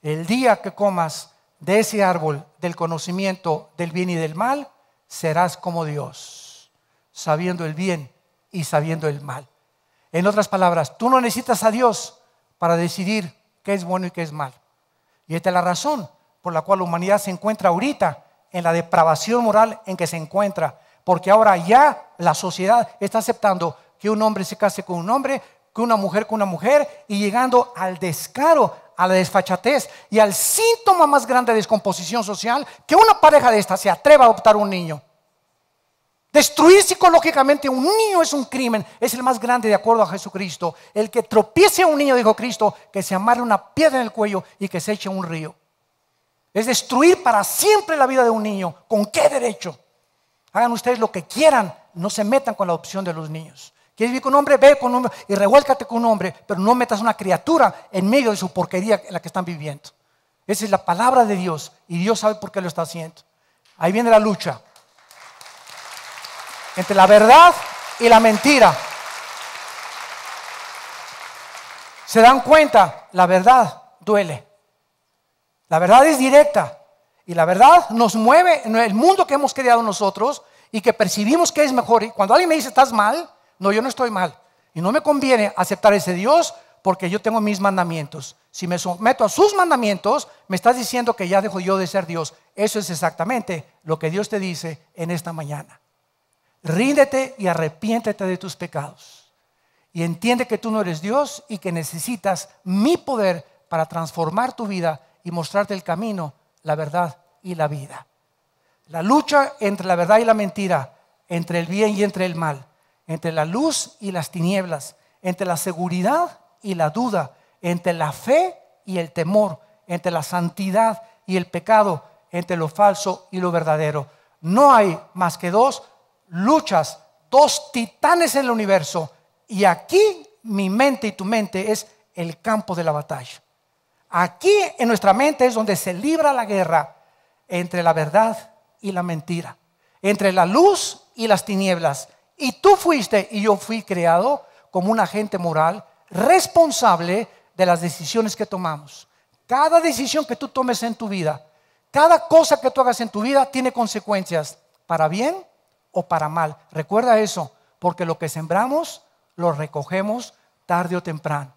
S1: el día que comas de ese árbol del conocimiento del bien y del mal, serás como Dios, sabiendo el bien y sabiendo el mal. En otras palabras, tú no necesitas a Dios para decidir qué es bueno y qué es mal. Y esta es la razón por la cual la humanidad se encuentra ahorita en la depravación moral en que se encuentra. Porque ahora ya la sociedad está aceptando que un hombre se case con un hombre, que una mujer con una mujer, y llegando al descaro a la desfachatez y al síntoma más grande de descomposición social que una pareja de estas se atreva a adoptar un niño. Destruir psicológicamente un niño es un crimen, es el más grande de acuerdo a Jesucristo. El que tropiece a un niño, dijo Cristo, que se amarre una piedra en el cuello y que se eche un río. Es destruir para siempre la vida de un niño. ¿Con qué derecho? Hagan ustedes lo que quieran, no se metan con la adopción de los niños. ¿Quieres vivir con un hombre? Ve con un hombre y revuélcate con un hombre, pero no metas una criatura en medio de su porquería en la que están viviendo. Esa es la palabra de Dios y Dios sabe por qué lo está haciendo. Ahí viene la lucha entre la verdad y la mentira. Se dan cuenta, la verdad duele. La verdad es directa y la verdad nos mueve en el mundo que hemos creado nosotros y que percibimos que es mejor. Y cuando alguien me dice estás mal, no, yo no estoy mal. Y no me conviene aceptar ese Dios porque yo tengo mis mandamientos. Si me someto a sus mandamientos, me estás diciendo que ya dejo yo de ser Dios. Eso es exactamente lo que Dios te dice en esta mañana. Ríndete y arrepiéntete de tus pecados. Y entiende que tú no eres Dios y que necesitas mi poder para transformar tu vida y mostrarte el camino, la verdad y la vida. La lucha entre la verdad y la mentira, entre el bien y entre el mal entre la luz y las tinieblas, entre la seguridad y la duda, entre la fe y el temor, entre la santidad y el pecado, entre lo falso y lo verdadero. No hay más que dos luchas, dos titanes en el universo. Y aquí mi mente y tu mente es el campo de la batalla. Aquí en nuestra mente es donde se libra la guerra entre la verdad y la mentira, entre la luz y las tinieblas, y tú fuiste y yo fui creado como un agente moral responsable de las decisiones que tomamos. Cada decisión que tú tomes en tu vida, cada cosa que tú hagas en tu vida tiene consecuencias, para bien o para mal. Recuerda eso, porque lo que sembramos lo recogemos tarde o temprano.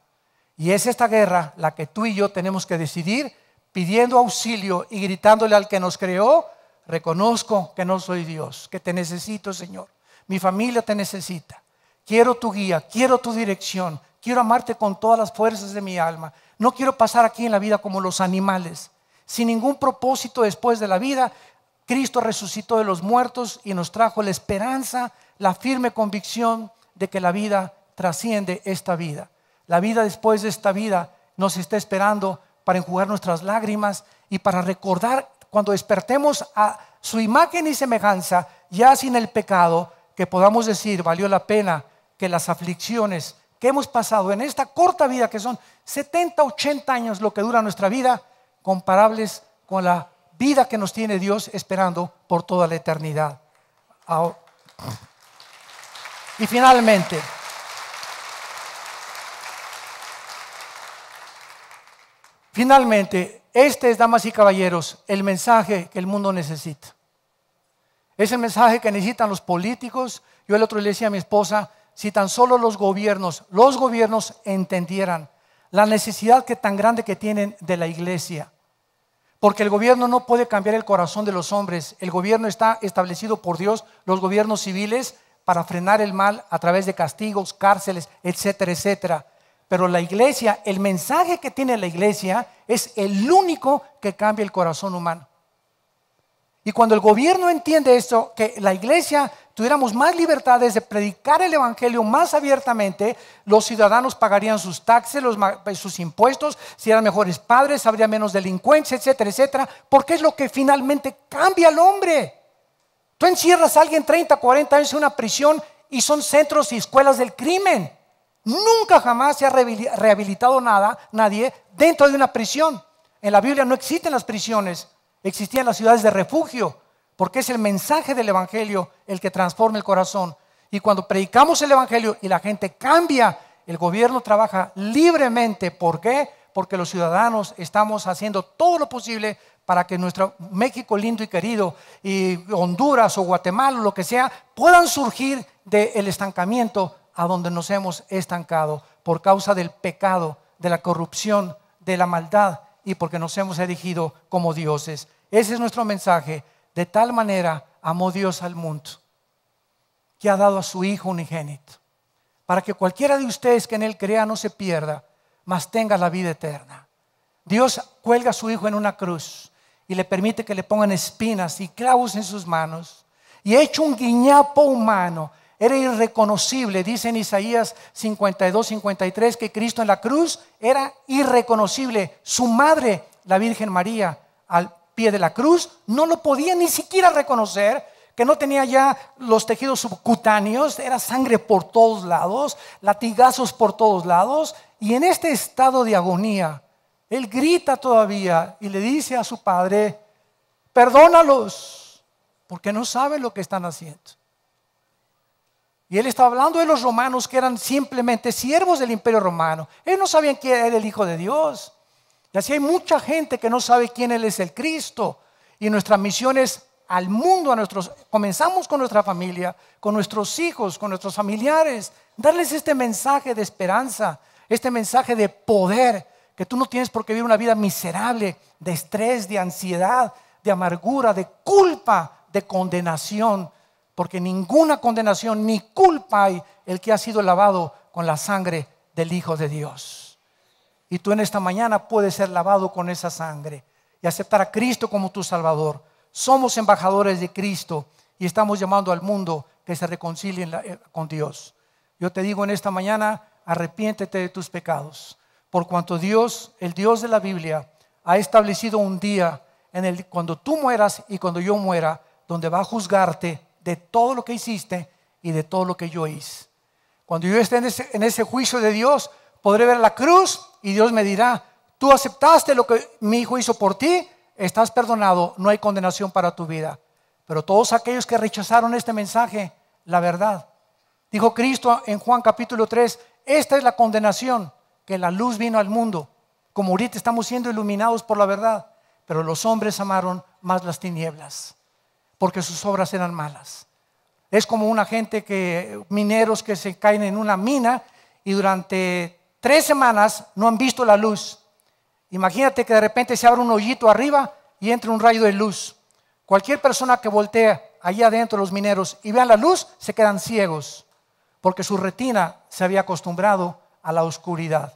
S1: Y es esta guerra la que tú y yo tenemos que decidir pidiendo auxilio y gritándole al que nos creó, reconozco que no soy Dios, que te necesito, Señor. Mi familia te necesita. Quiero tu guía, quiero tu dirección, quiero amarte con todas las fuerzas de mi alma. No quiero pasar aquí en la vida como los animales, sin ningún propósito después de la vida. Cristo resucitó de los muertos y nos trajo la esperanza, la firme convicción de que la vida trasciende esta vida. La vida después de esta vida nos está esperando para enjugar nuestras lágrimas y para recordar cuando despertemos a su imagen y semejanza, ya sin el pecado, que podamos decir, valió la pena que las aflicciones que hemos pasado en esta corta vida, que son 70, 80 años lo que dura nuestra vida, comparables con la vida que nos tiene Dios esperando por toda la eternidad. Y finalmente, finalmente, este es, damas y caballeros, el mensaje que el mundo necesita. Es el mensaje que necesitan los políticos. Yo el otro le decía a mi esposa, si tan solo los gobiernos, los gobiernos entendieran la necesidad que tan grande que tienen de la iglesia. Porque el gobierno no puede cambiar el corazón de los hombres. El gobierno está establecido por Dios, los gobiernos civiles, para frenar el mal a través de castigos, cárceles, etcétera, etcétera. Pero la iglesia, el mensaje que tiene la iglesia es el único que cambia el corazón humano. Y cuando el gobierno entiende esto, que la iglesia tuviéramos más libertades de predicar el Evangelio más abiertamente, los ciudadanos pagarían sus taxes, pues, sus impuestos, si eran mejores padres, habría menos delincuencia, etcétera, etcétera, porque es lo que finalmente cambia al hombre. Tú encierras a alguien 30, 40 años en una prisión y son centros y escuelas del crimen. Nunca jamás se ha rehabilitado nada, nadie dentro de una prisión. En la Biblia no existen las prisiones. Existían las ciudades de refugio, porque es el mensaje del Evangelio el que transforma el corazón. Y cuando predicamos el Evangelio y la gente cambia, el gobierno trabaja libremente. ¿Por qué? Porque los ciudadanos estamos haciendo todo lo posible para que nuestro México lindo y querido y Honduras o Guatemala, o lo que sea, puedan surgir del estancamiento a donde nos hemos estancado por causa del pecado, de la corrupción, de la maldad y porque nos hemos erigido como dioses. Ese es nuestro mensaje. De tal manera amó Dios al mundo que ha dado a su Hijo unigénito, para que cualquiera de ustedes que en Él crea no se pierda, mas tenga la vida eterna. Dios cuelga a su Hijo en una cruz y le permite que le pongan espinas y clavos en sus manos y hecho un guiñapo humano era irreconocible. Dice en Isaías 52, 53 que Cristo en la cruz era irreconocible. Su madre, la Virgen María, al pie de la cruz, no lo podía ni siquiera reconocer que no tenía ya los tejidos subcutáneos, era sangre por todos lados, latigazos por todos lados, y en este estado de agonía, él grita todavía y le dice a su padre, perdónalos, porque no saben lo que están haciendo. Y él estaba hablando de los romanos que eran simplemente siervos del imperio romano. Ellos no sabían quién era el Hijo de Dios. Y así hay mucha gente que no sabe quién Él es el Cristo. Y nuestra misión es al mundo, a nuestros, comenzamos con nuestra familia, con nuestros hijos, con nuestros familiares, darles este mensaje de esperanza, este mensaje de poder, que tú no tienes por qué vivir una vida miserable, de estrés, de ansiedad, de amargura, de culpa, de condenación, porque ninguna condenación ni culpa hay el que ha sido lavado con la sangre del Hijo de Dios. Y tú en esta mañana puedes ser lavado con esa sangre y aceptar a Cristo como tu Salvador. Somos embajadores de Cristo y estamos llamando al mundo que se reconcilie eh, con Dios. Yo te digo en esta mañana, arrepiéntete de tus pecados, por cuanto Dios, el Dios de la Biblia, ha establecido un día en el cuando tú mueras y cuando yo muera, donde va a juzgarte de todo lo que hiciste y de todo lo que yo hice. Cuando yo esté en ese, juicio de Dios, podré ver la cruz y Dios me dirá, tú aceptaste lo que mi hijo hizo por ti, estás perdonado, no hay condenación para tu vida. Pero todos aquellos que rechazaron este mensaje, la verdad, dijo Cristo en Juan capítulo 3, esta es la condenación, que la luz vino al mundo, como ahorita estamos siendo iluminados por la verdad, pero los hombres amaron más las tinieblas porque sus obras eran malas. Es como una gente que, mineros que se caen en una mina y durante tres semanas no han visto la luz. Imagínate que de repente se abre un hoyito arriba y entra un rayo de luz. Cualquier persona que voltea allá adentro los mineros y vean la luz, se quedan ciegos, porque su retina se había acostumbrado a la oscuridad.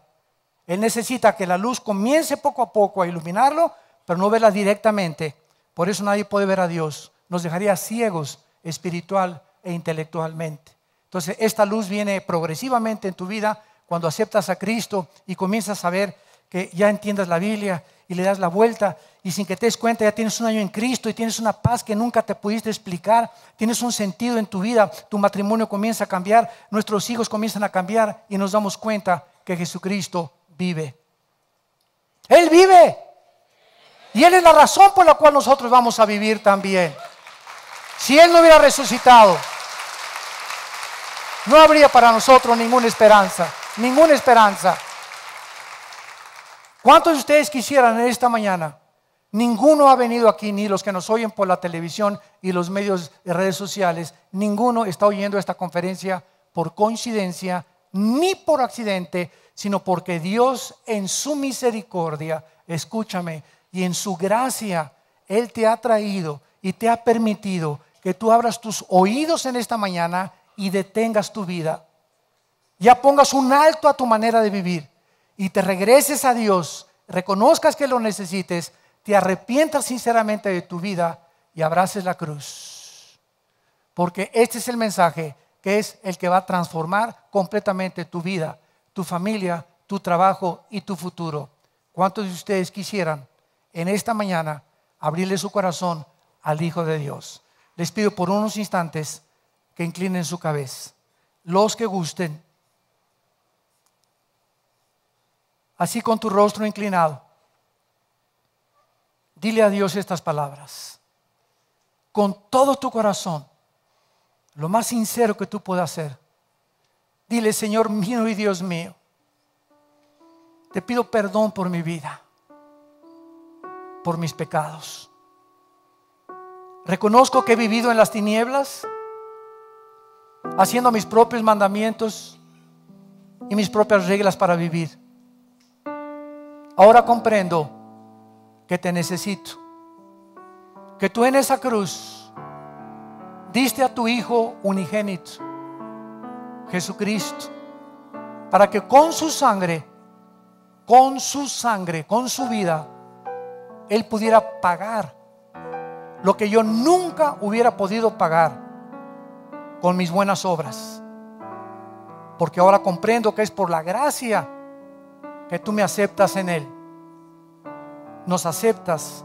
S1: Él necesita que la luz comience poco a poco a iluminarlo, pero no verla directamente. Por eso nadie puede ver a Dios nos dejaría ciegos espiritual e intelectualmente. Entonces, esta luz viene progresivamente en tu vida cuando aceptas a Cristo y comienzas a ver que ya entiendas la Biblia y le das la vuelta y sin que te des cuenta ya tienes un año en Cristo y tienes una paz que nunca te pudiste explicar, tienes un sentido en tu vida, tu matrimonio comienza a cambiar, nuestros hijos comienzan a cambiar y nos damos cuenta que Jesucristo vive. Él vive. Y Él es la razón por la cual nosotros vamos a vivir también. Si Él no hubiera resucitado, no habría para nosotros ninguna esperanza, ninguna esperanza. ¿Cuántos de ustedes quisieran en esta mañana? Ninguno ha venido aquí, ni los que nos oyen por la televisión y los medios de redes sociales, ninguno está oyendo esta conferencia por coincidencia ni por accidente, sino porque Dios en su misericordia, escúchame, y en su gracia, Él te ha traído y te ha permitido que tú abras tus oídos en esta mañana y detengas tu vida. Ya pongas un alto a tu manera de vivir y te regreses a Dios, reconozcas que lo necesites, te arrepientas sinceramente de tu vida y abraces la cruz. Porque este es el mensaje que es el que va a transformar completamente tu vida, tu familia, tu trabajo y tu futuro. ¿Cuántos de ustedes quisieran en esta mañana abrirle su corazón al Hijo de Dios? les pido por unos instantes que inclinen su cabeza. Los que gusten. Así con tu rostro inclinado. Dile a Dios estas palabras. Con todo tu corazón, lo más sincero que tú puedas hacer. Dile, Señor mío y Dios mío, te pido perdón por mi vida, por mis pecados. Reconozco que he vivido en las tinieblas, haciendo mis propios mandamientos y mis propias reglas para vivir. Ahora comprendo que te necesito, que tú en esa cruz diste a tu Hijo unigénito, Jesucristo, para que con su sangre, con su sangre, con su vida, Él pudiera pagar lo que yo nunca hubiera podido pagar con mis buenas obras. Porque ahora comprendo que es por la gracia que tú me aceptas en Él. Nos aceptas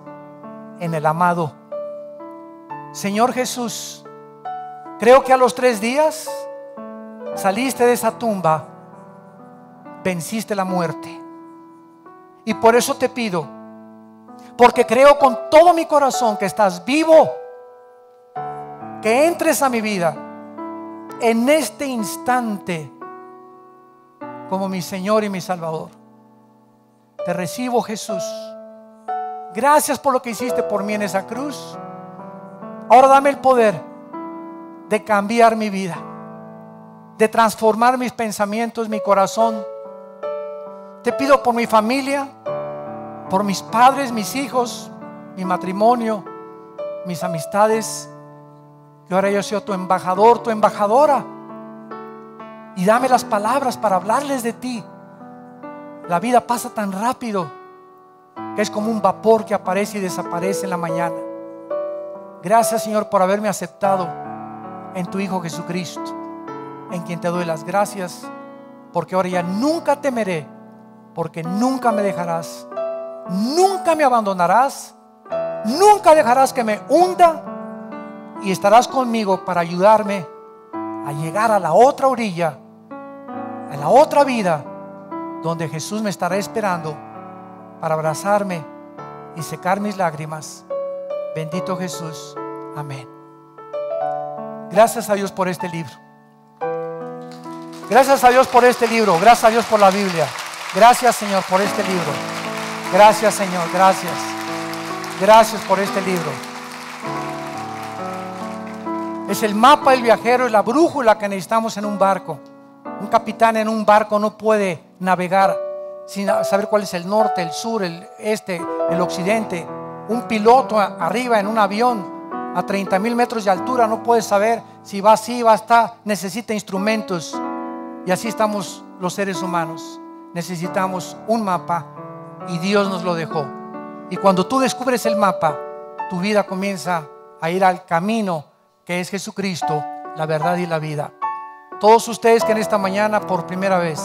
S1: en el amado. Señor Jesús, creo que a los tres días saliste de esa tumba, venciste la muerte. Y por eso te pido, porque creo con todo mi corazón que estás vivo, que entres a mi vida en este instante como mi Señor y mi Salvador. Te recibo Jesús. Gracias por lo que hiciste por mí en esa cruz. Ahora dame el poder de cambiar mi vida, de transformar mis pensamientos, mi corazón. Te pido por mi familia, por mis padres, mis hijos, mi matrimonio, mis amistades. Que ahora yo sea tu embajador, tu embajadora. Y dame las palabras para hablarles de ti. La vida pasa tan rápido que es como un vapor que aparece y desaparece en la mañana. Gracias Señor por haberme aceptado en tu Hijo Jesucristo, en quien te doy las gracias, porque ahora ya nunca temeré, porque nunca me dejarás nunca me abandonarás, nunca dejarás que me hunda y estarás conmigo para ayudarme a llegar a la otra orilla, a la otra vida, donde Jesús me estará esperando para abrazarme y secar mis lágrimas. Bendito Jesús, amén. Gracias a Dios por este libro. Gracias a Dios por este libro. Gracias a Dios por la Biblia. Gracias Señor por este libro. Gracias Señor, gracias. Gracias por este libro. Es el mapa del viajero, es la brújula que necesitamos en un barco. Un capitán en un barco no puede navegar sin saber cuál es el norte, el sur, el este, el occidente. Un piloto arriba en un avión a 30 mil metros de altura no puede saber si va así, va hasta, necesita instrumentos. Y así estamos los seres humanos. Necesitamos un mapa y Dios nos lo dejó. Y cuando tú descubres el mapa, tu vida comienza a ir al camino que es Jesucristo, la verdad y la vida. Todos ustedes que en esta mañana por primera vez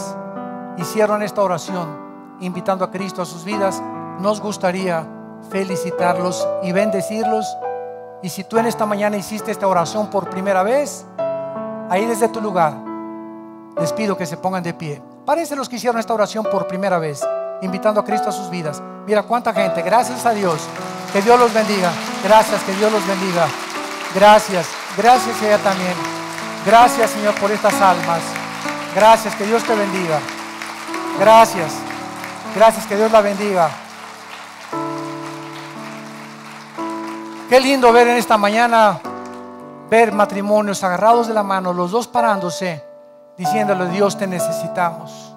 S1: hicieron esta oración invitando a Cristo a sus vidas, nos gustaría felicitarlos y bendecirlos. Y si tú en esta mañana hiciste esta oración por primera vez, ahí desde tu lugar, les pido que se pongan de pie. Parece los que hicieron esta oración por primera vez invitando a Cristo a sus vidas. Mira cuánta gente, gracias a Dios. Que Dios los bendiga. Gracias, que Dios los bendiga. Gracias, gracias a ella también. Gracias, Señor, por estas almas. Gracias, que Dios te bendiga. Gracias, gracias, que Dios la bendiga. Qué lindo ver en esta mañana, ver matrimonios agarrados de la mano, los dos parándose, diciéndole, Dios, te necesitamos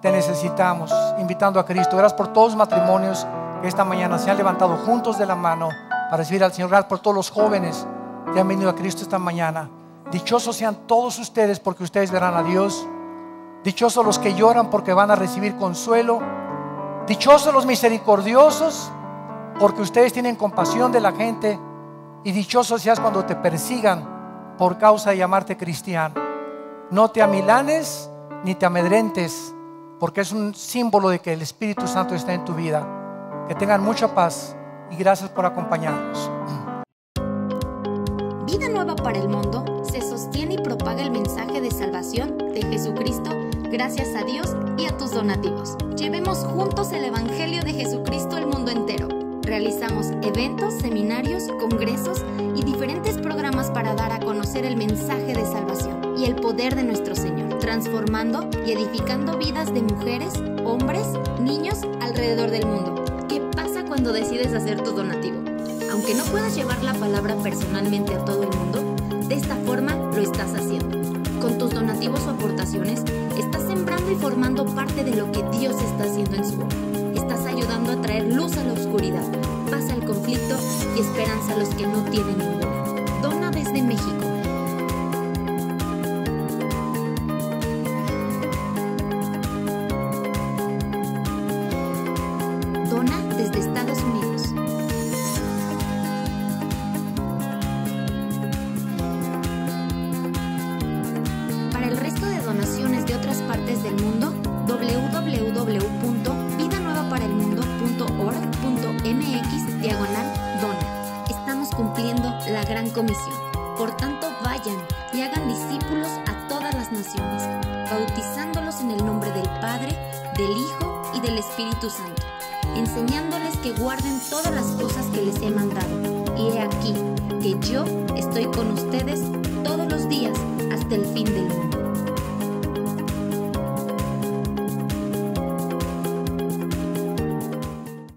S1: te necesitamos, invitando a Cristo. Gracias por todos los matrimonios que esta mañana se han levantado juntos de la mano para recibir al Señor. Gracias por todos los jóvenes que han venido a Cristo esta mañana. Dichosos sean todos ustedes porque ustedes verán a Dios. Dichosos los que lloran porque van a recibir consuelo. Dichosos los misericordiosos porque ustedes tienen compasión de la gente. Y dichosos seas cuando te persigan por causa de llamarte cristiano. No te amilanes ni te amedrentes porque es un símbolo de que el Espíritu Santo está en tu vida. Que tengan mucha paz y gracias por acompañarnos.
S2: Vida Nueva para el Mundo se sostiene y propaga el mensaje de salvación de Jesucristo gracias a Dios y a tus donativos. Llevemos juntos el Evangelio de Jesucristo al mundo entero. Realizamos eventos, seminarios, congresos y diferentes programas para dar a conocer el mensaje de salvación y el poder de nuestro Señor, transformando y edificando vidas de mujeres, hombres, niños alrededor del mundo. ¿Qué pasa cuando decides hacer tu donativo? Aunque no puedas llevar la palabra personalmente a todo el mundo, de esta forma lo estás haciendo. Con tus donativos o aportaciones, estás sembrando y formando parte de lo que Dios está haciendo en su obra traer luz a la oscuridad, paz al conflicto y esperanza a los que no tienen